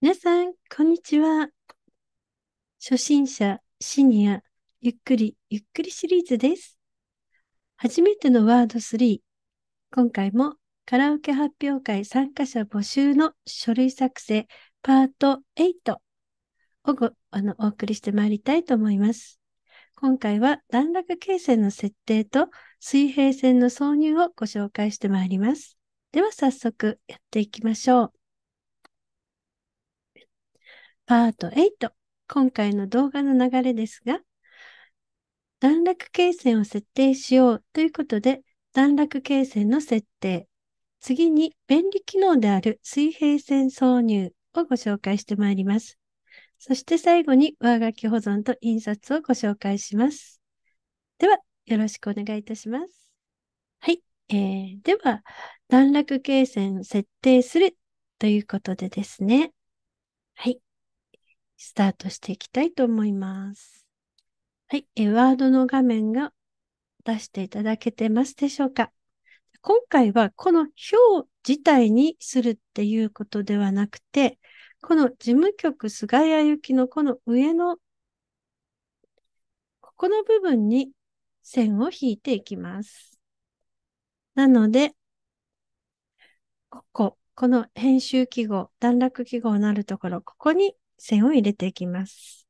皆さん、こんにちは。初心者、シニア、ゆっくり、ゆっくりシリーズです。初めてのワード3。今回もカラオケ発表会参加者募集の書類作成パート8をごあのお送りしてまいりたいと思います。今回は段落形成の設定と水平線の挿入をご紹介してまいります。では早速やっていきましょう。パート8。今回の動画の流れですが、段落形線を設定しようということで、段落形線の設定。次に便利機能である水平線挿入をご紹介してまいります。そして最後に上書き保存と印刷をご紹介します。では、よろしくお願いいたします。はい。えー、では、段落形線を設定するということでですね。はい。スタートしていきたいと思います。はい、えワードの画面が出していただけてますでしょうか今回はこの表自体にするっていうことではなくて、この事務局菅谷行きのこの上の、ここの部分に線を引いていきます。なので、ここ、この編集記号、段落記号のあるところ、ここに線を入れていきます。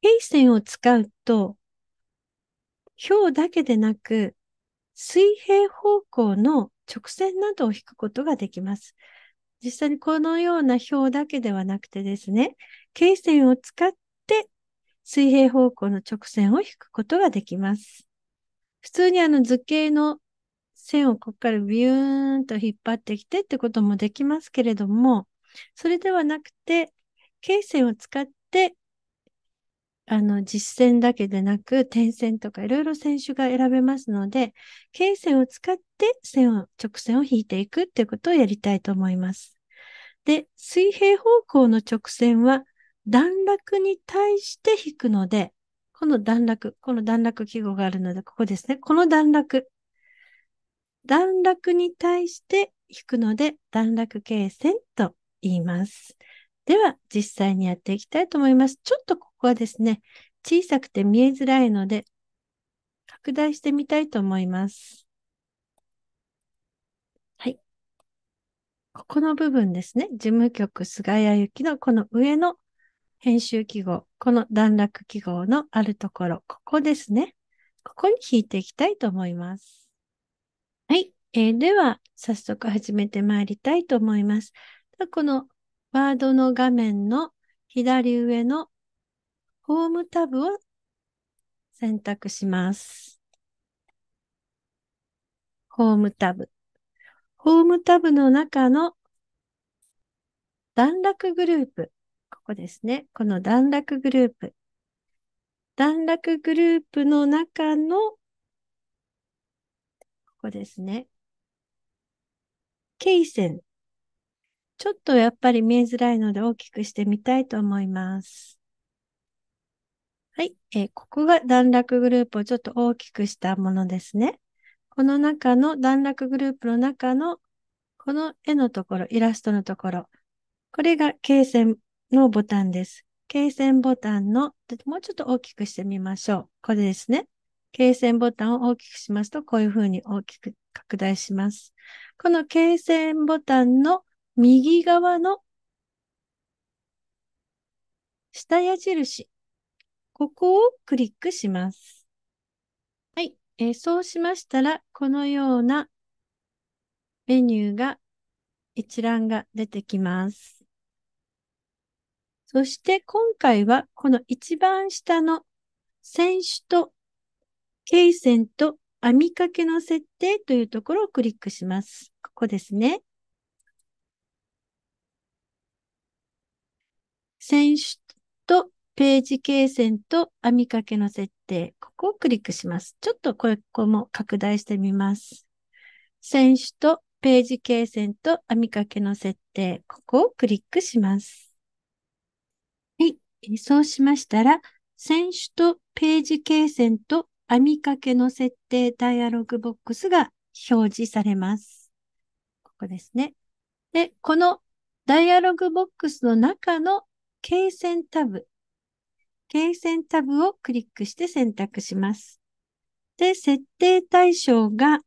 平線を使うと、表だけでなく、水平方向の直線などを引くことができます。実際にこのような表だけではなくてですね、経線を使って水平方向の直線を引くことができます。普通にあの図形の線をここからビューンと引っ張ってきてってこともできますけれども、それではなくて、形線を使って、あの、実践だけでなく、点線とかいろいろ選手が選べますので、形線を使って線を、直線を引いていくっていうことをやりたいと思います。で、水平方向の直線は段落に対して引くので、この段落、この段落記号があるので、ここですね。この段落。段落に対して引くので、段落形線と言います。では、実際にやっていきたいと思います。ちょっとここはですね、小さくて見えづらいので、拡大してみたいと思います。はい。ここの部分ですね。事務局菅谷由紀のこの上の編集記号、この段落記号のあるところ、ここですね。ここに引いていきたいと思います。はい。えー、では、早速始めてまいりたいと思います。このワードの画面の左上のホームタブを選択します。ホームタブ。ホームタブの中の段落グループ。ここですね。この段落グループ。段落グループの中の、ここですね。ケイセンちょっとやっぱり見えづらいので大きくしてみたいと思います。はい、えー、ここが段落グループをちょっと大きくしたものですね。この中の段落グループの中のこの絵のところ、イラストのところ、これが罫線のボタンです。罫線ボタンの、もうちょっと大きくしてみましょう。これですね。罫線ボタンを大きくしますと、こういうふうに大きく拡大します。この罫線ボタンの右側の下矢印、ここをクリックします。はい、えー、そうしましたら、このようなメニューが、一覧が出てきます。そして今回は、この一番下の選手と、罫線と網掛けの設定というところをクリックします。ここですね。選手とページ形線と編み掛けの設定。ここをクリックします。ちょっとこれここも拡大してみます。選手とページ形線と編み掛けの設定。ここをクリックします。はい。そうしましたら、選手とページ形線と編み掛けの設定ダイアログボックスが表示されます。ここですね。で、このダイアログボックスの中の罫線タブ。罫線タブをクリックして選択します。で、設定対象が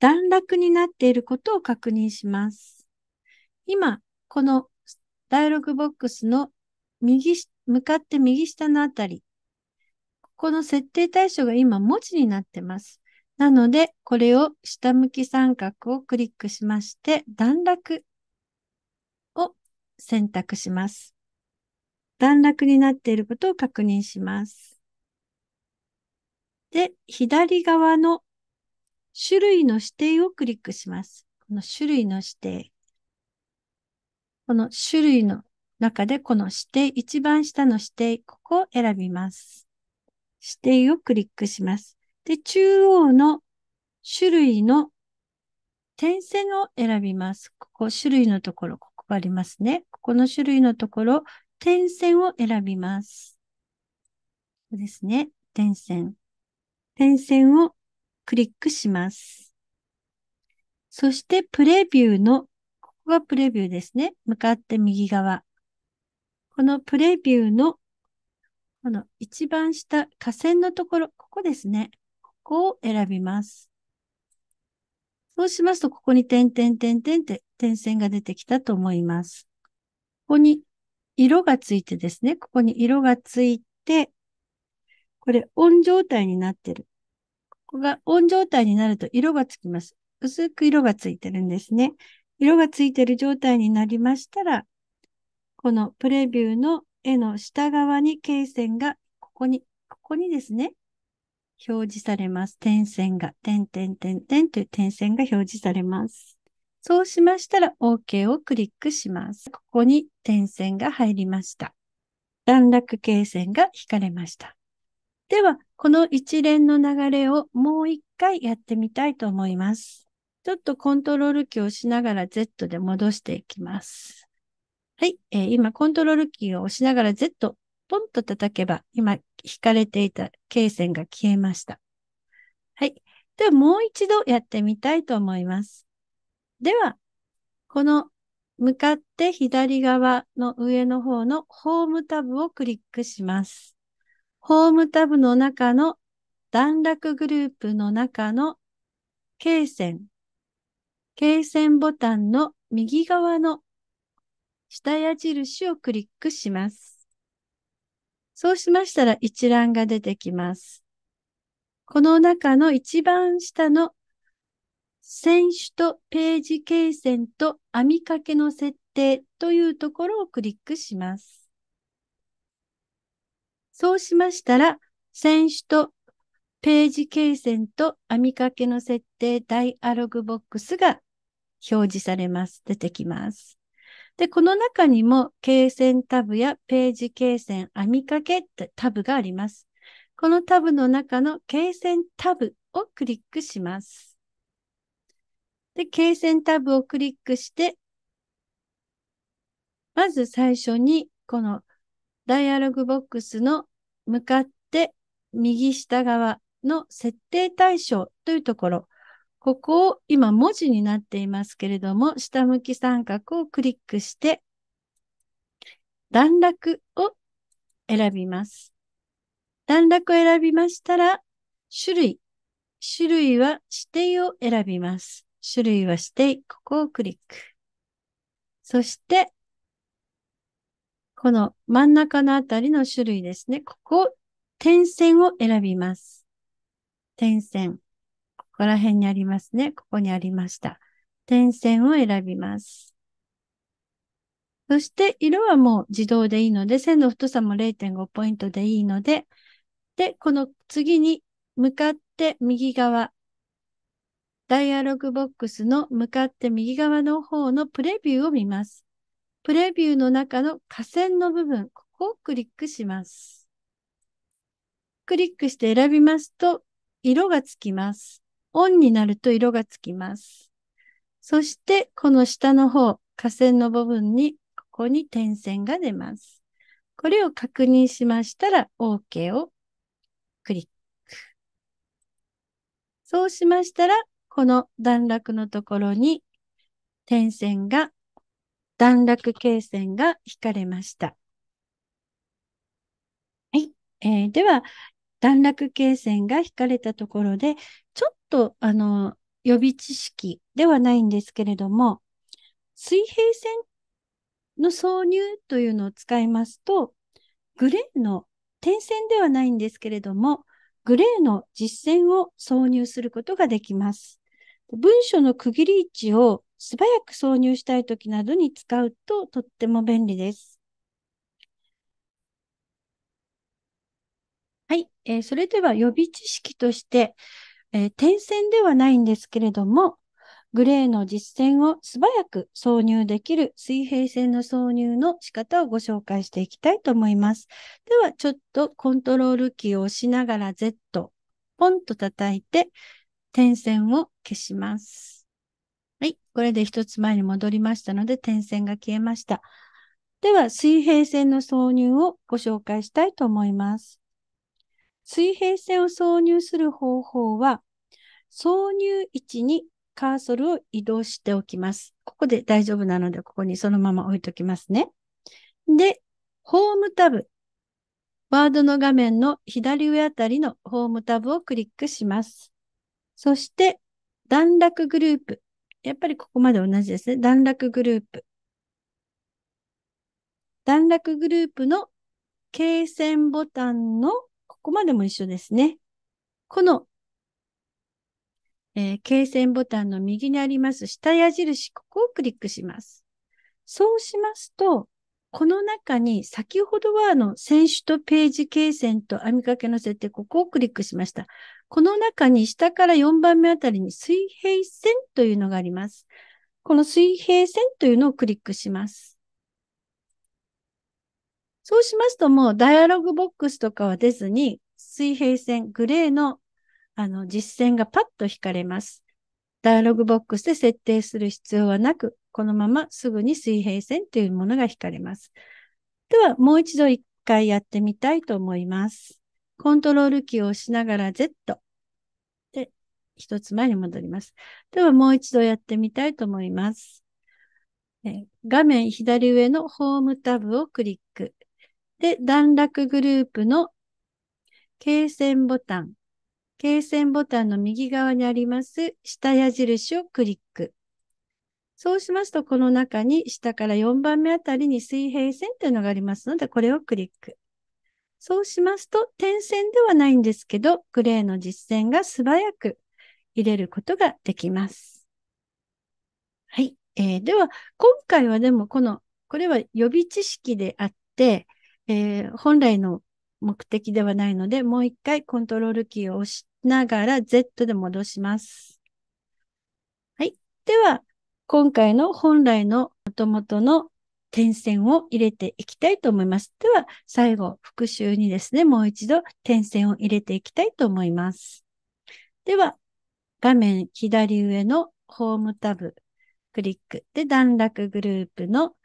段落になっていることを確認します。今、このダイアログボックスの右、向かって右下のあたり、ここの設定対象が今文字になってます。なので、これを下向き三角をクリックしまして、段落選択します。段落になっていることを確認します。で、左側の種類の指定をクリックします。この種類の指定。この種類の中でこの指定、一番下の指定、ここを選びます。指定をクリックします。で、中央の種類の点線を選びます。ここ、種類のところ、ここがありますね。この種類のところ、点線を選びます。そうですね。点線。点線をクリックします。そして、プレビューの、ここがプレビューですね。向かって右側。このプレビューの、この一番下、下線のところ、ここですね。ここを選びます。そうしますと、ここに点点点点って点線が出てきたと思います。ここに色がついてですね、ここに色がついて、これ、オ状態になってる。ここがオ状態になると色がつきます。薄く色がついてるんですね。色がついてる状態になりましたら、このプレビューの絵の下側に罫線が、ここに、ここにですね、表示されます。点線が、点点点点という点線が表示されます。そうしましたら OK をクリックします。ここに点線が入りました。段落形線が引かれました。では、この一連の流れをもう一回やってみたいと思います。ちょっとコントロールキーを押しながら Z で戻していきます。はい、えー、今コントロールキーを押しながら Z ポンと叩けば、今引かれていた形線が消えました。はい。ではもう一度やってみたいと思います。では、この向かって左側の上の方のホームタブをクリックします。ホームタブの中の段落グループの中の経線、経線ボタンの右側の下矢印をクリックします。そうしましたら一覧が出てきます。この中の一番下の選手とページ形線と編み掛けの設定というところをクリックします。そうしましたら、選手とページ形線と編み掛けの設定ダイアログボックスが表示されます。出てきます。で、この中にも形線タブやページ形線編み掛けってタブがあります。このタブの中の形線タブをクリックします。で、経線タブをクリックして、まず最初に、このダイアログボックスの向かって右下側の設定対象というところ、ここを今文字になっていますけれども、下向き三角をクリックして、段落を選びます。段落を選びましたら、種類。種類は指定を選びます。種類はして、ここをクリック。そして、この真ん中のあたりの種類ですね。ここ、点線を選びます。点線。ここら辺にありますね。ここにありました。点線を選びます。そして色はもう自動でいいので、線の太さも0.5ポイントでいいので、で、この次に向かって右側、ダイアログボックスの向かって右側の方のプレビューを見ます。プレビューの中の下線の部分、ここをクリックします。クリックして選びますと、色がつきます。オンになると色がつきます。そして、この下の方、下線の部分に、ここに点線が出ます。これを確認しましたら、OK をクリック。そうしましたら、この段落のところに点線が、段落形線が引かれました。はい。えー、では、段落形線が引かれたところで、ちょっと、あの、予備知識ではないんですけれども、水平線の挿入というのを使いますと、グレーの点線ではないんですけれども、グレーの実線を挿入することができます。文書の区切り位置を素早く挿入したいときなどに使うととっても便利です。はい、えー、それでは予備知識として、えー、点線ではないんですけれども、グレーの実線を素早く挿入できる水平線の挿入の仕方をご紹介していきたいと思います。では、ちょっとコントロールキーを押しながら Z、ポンと叩いて、点線を消します。はい。これで一つ前に戻りましたので、点線が消えました。では、水平線の挿入をご紹介したいと思います。水平線を挿入する方法は、挿入位置にカーソルを移動しておきます。ここで大丈夫なので、ここにそのまま置いときますね。で、ホームタブ。ワードの画面の左上あたりのホームタブをクリックします。そして、段落グループ。やっぱりここまで同じですね。段落グループ。段落グループの罫線ボタンの、ここまでも一緒ですね。この、えー、罫線ボタンの右にあります下矢印、ここをクリックします。そうしますと、この中に先ほどはあの選手とページ罫線と編みかけの設定、ここをクリックしました。この中に下から4番目あたりに水平線というのがあります。この水平線というのをクリックします。そうしますともうダイアログボックスとかは出ずに水平線、グレーのあの実線がパッと引かれます。ダイアログボックスで設定する必要はなく、このまますぐに水平線というものが引かれます。では、もう一度一回やってみたいと思います。コントロールキーを押しながら Z で一つ前に戻ります。ではもう一度やってみたいと思います。え画面左上のホームタブをクリック。で、段落グループの罫線ボタン、罫線ボタンの右側にあります下矢印をクリック。そうしますと、この中に下から4番目あたりに水平線というのがありますので、これをクリック。そうしますと、点線ではないんですけど、グレーの実践が素早く入れることができます。はい。えー、では、今回はでもこの、これは予備知識であって、えー、本来の目的ではないので、もう一回コントロールキーを押しながら Z で戻します。はい。では、今回の本来の元々の点線を入れていきたいと思います。では、最後、復習にですね、もう一度点線を入れていきたいと思います。では、画面左上のホームタブ、クリックで段落グループの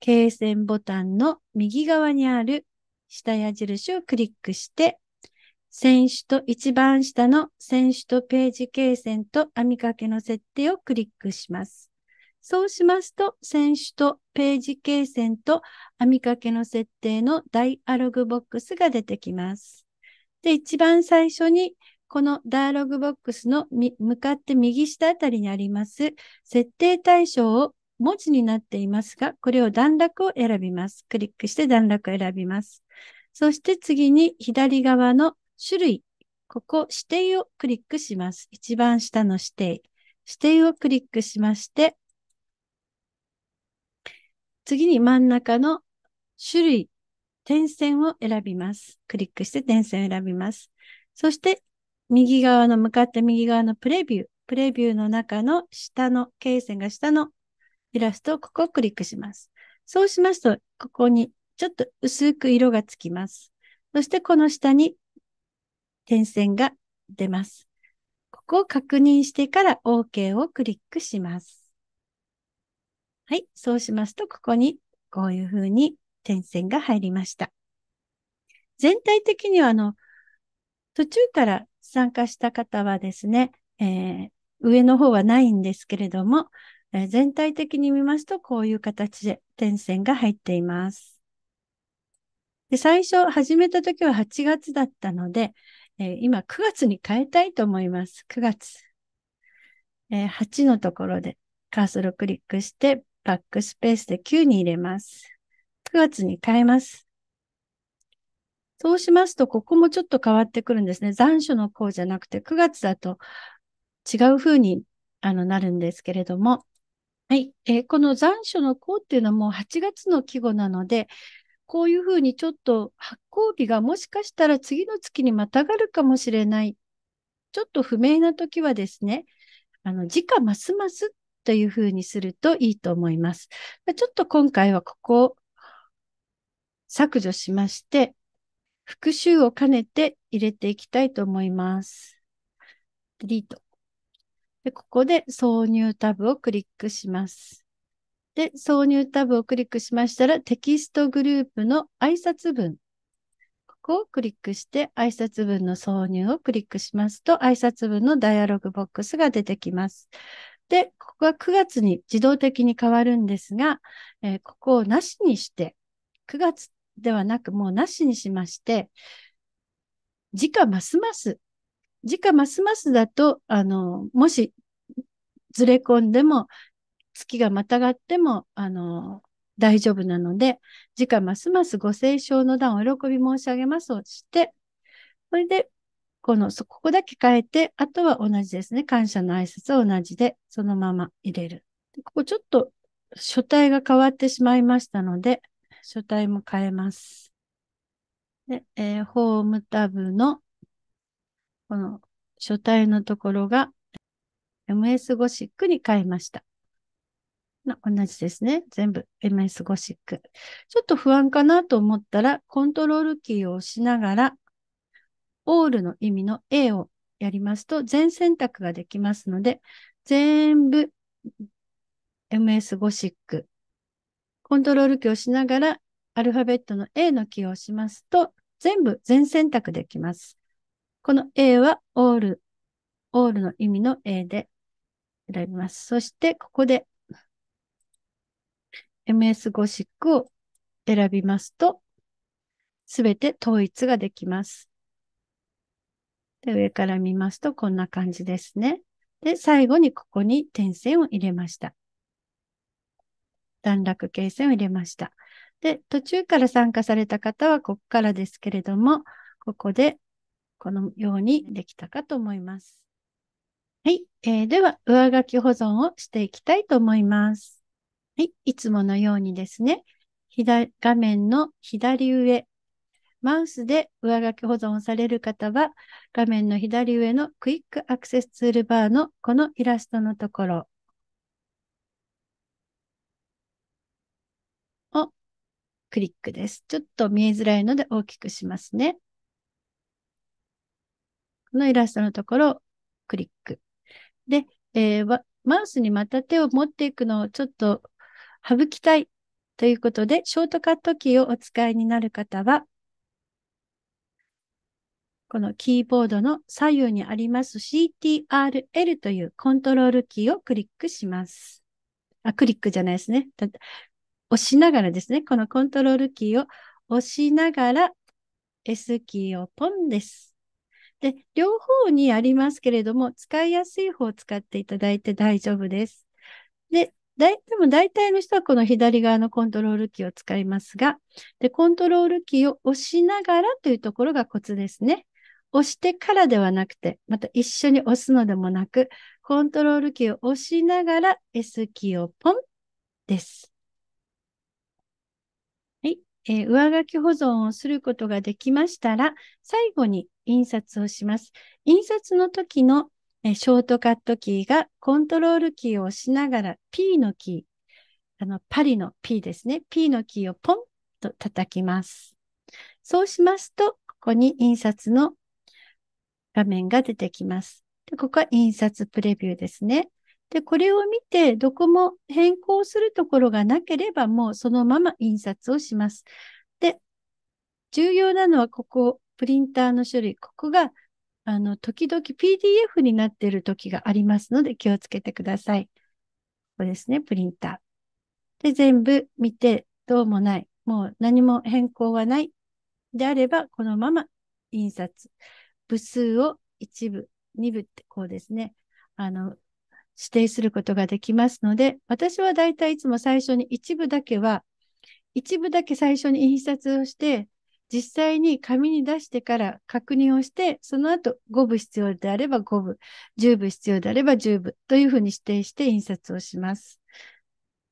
罫線ボタンの右側にある下矢印をクリックして、選手と一番下の選手とページ罫線と編み掛けの設定をクリックします。そうしますと、選手とページ掲線と編み掛けの設定のダイアログボックスが出てきます。で、一番最初に、このダイアログボックスの向かって右下あたりにあります、設定対象を文字になっていますが、これを段落を選びます。クリックして段落を選びます。そして次に左側の種類、ここ指定をクリックします。一番下の指定。指定をクリックしまして、次に真ん中の種類、点線を選びます。クリックして点線を選びます。そして、右側の、向かって右側のプレビュー。プレビューの中の下の、経線が下のイラストをここをクリックします。そうしますと、ここにちょっと薄く色がつきます。そしてこの下に点線が出ます。ここを確認してから OK をクリックします。はい。そうしますと、ここにこういうふうに点線が入りました。全体的には、あの、途中から参加した方はですね、えー、上の方はないんですけれども、えー、全体的に見ますと、こういう形で点線が入っています。で最初、始めた時は8月だったので、えー、今9月に変えたいと思います。9月。え8のところでカーソルをクリックして、バックスペースで9に入れます。9月に変えます。そうしますと、ここもちょっと変わってくるんですね。残暑の項じゃなくて、9月だと違う風にあのなるんですけれども、はい、えー、この残暑の項っていうのはもう8月の季語なので、こういうふうにちょっと発行日がもしかしたら次の月にまたがるかもしれない。ちょっと不明な時はですね、あの、時価ますますっというふうにするといいと思います。ちょっと今回はここを削除しまして、復習を兼ねて入れていきたいと思います。デリート。でここで挿入タブをクリックします。で、挿入タブをクリックしましたら、テキストグループの挨拶文。ここをクリックして、挨拶文の挿入をクリックしますと、挨拶文のダイアログボックスが出てきます。で、ここは9月に自動的に変わるんですが、えー、ここをなしにして、9月ではなくもうなしにしまして、時価ますます。時価ますますだと、あの、もしずれ込んでも、月がまたがっても、あの、大丈夫なので、時価ますますご清聴の段お喜び申し上げますをして、それでこの、そここだけ変えて、あとは同じですね。感謝の挨拶は同じで、そのまま入れる。ここちょっと書体が変わってしまいましたので、書体も変えます。で、えー、ホームタブの、この書体のところが、MS ゴシックに変えました。同じですね。全部 MS ゴシック。ちょっと不安かなと思ったら、コントロールキーを押しながら、オールの意味の A をやりますと、全選択ができますので、全部 MS ゴシック。コントロールキーをしながら、アルファベットの A のキーを押しますと、全部全選択できます。この A はオール、オールの意味の A で選びます。そして、ここで MS ゴシックを選びますと、すべて統一ができます。で、上から見ますとこんな感じですね。で、最後にここに点線を入れました。段落形線を入れました。で、途中から参加された方はここからですけれども、ここでこのようにできたかと思います。はい。えー、では、上書き保存をしていきたいと思います。はい。いつものようにですね、左画面の左上、マウスで上書き保存される方は、画面の左上のクイックアクセスツールバーのこのイラストのところをクリックです。ちょっと見えづらいので大きくしますね。このイラストのところをクリック。で、えー、マウスにまた手を持っていくのをちょっと省きたいということで、ショートカットキーをお使いになる方は、このキーボードの左右にあります CTRL というコントロールキーをクリックします。あ、クリックじゃないですね。押しながらですね、このコントロールキーを押しながら S キーをポンです。で、両方にありますけれども、使いやすい方を使っていただいて大丈夫です。で、だいでも大体の人はこの左側のコントロールキーを使いますが、で、コントロールキーを押しながらというところがコツですね。押してからではなくて、また一緒に押すのでもなく、コントロールキーを押しながら S キーをポンです。はい、えー、上書き保存をすることができましたら、最後に印刷をします。印刷の時の、えー、ショートカットキーがコントロールキーを押しながら P のキー、あのパリの P ですね。P のキーをポンと叩きます。そうしますと、ここに印刷の画面が出てきます。でここは印刷プレビューですね。で、これを見て、どこも変更するところがなければ、もうそのまま印刷をします。で、重要なのはここ、プリンターの種類、ここが、あの、時々 PDF になっている時がありますので、気をつけてください。ここですね、プリンター。で、全部見て、どうもない。もう何も変更はない。であれば、このまま印刷。部数を一部、二部ってこうですね、あの、指定することができますので、私はだいたいいつも最初に一部だけは、一部だけ最初に印刷をして、実際に紙に出してから確認をして、その後5部必要であれば5部、10部必要であれば10部というふうに指定して印刷をします。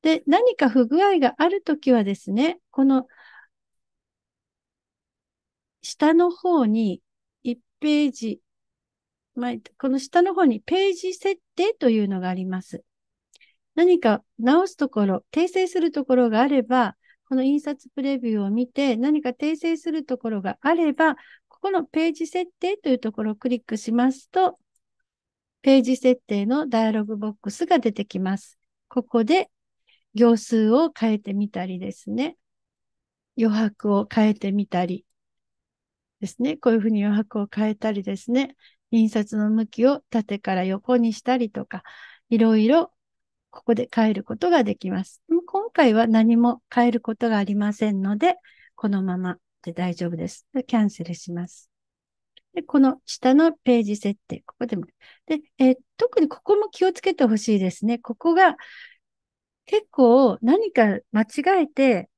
で、何か不具合があるときはですね、この下の方にページ、まあ、この下の方にページ設定というのがあります。何か直すところ、訂正するところがあれば、この印刷プレビューを見て何か訂正するところがあれば、ここのページ設定というところをクリックしますと、ページ設定のダイアログボックスが出てきます。ここで行数を変えてみたりですね。余白を変えてみたり、ですね、こういうふうに余白を変えたりですね、印刷の向きを縦から横にしたりとか、いろいろここで変えることができます。今回は何も変えることがありませんので、このままで大丈夫です。キャンセルします。でこの下のページ設定、ここでも。で、えー、特にここも気をつけてほしいですね。ここが結構何か間違えて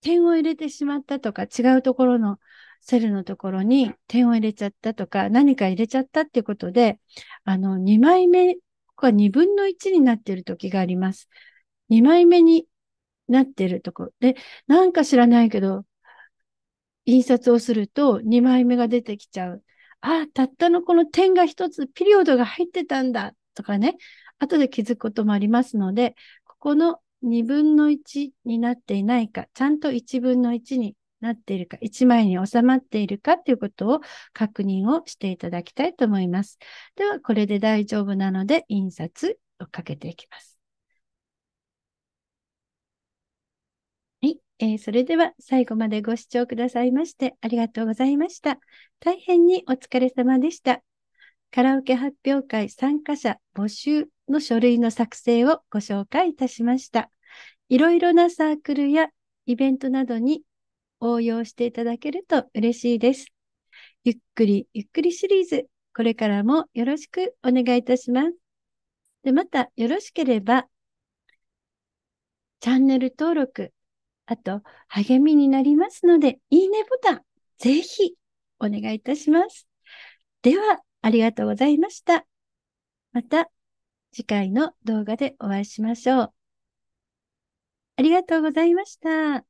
点を入れてしまったとか違うところのセルのところに点を入れちゃったとか、何か入れちゃったっていうことで、あの、2枚目、ここは2分の1になっている時があります。2枚目になっているところで、なんか知らないけど、印刷をすると2枚目が出てきちゃう。ああ、たったのこの点が一つ、ピリオドが入ってたんだとかね、後で気づくこともありますので、ここの2分の1になっていないか、ちゃんと1分の1になっているか、1枚に収まっているかということを確認をしていただきたいと思います。では、これで大丈夫なので、印刷をかけていきます。はい、えー、それでは最後までご視聴くださいましてありがとうございました。大変にお疲れ様でした。カラオケ発表会参加者募集の書類の作成をご紹介いたしました。いろいろなサークルやイベントなどに応用していただけると嬉しいです。ゆっくりゆっくりシリーズ、これからもよろしくお願いいたします。で、またよろしければ、チャンネル登録、あと、励みになりますので、いいねボタン、ぜひお願いいたします。では、ありがとうございました。また次回の動画でお会いしましょう。ありがとうございました。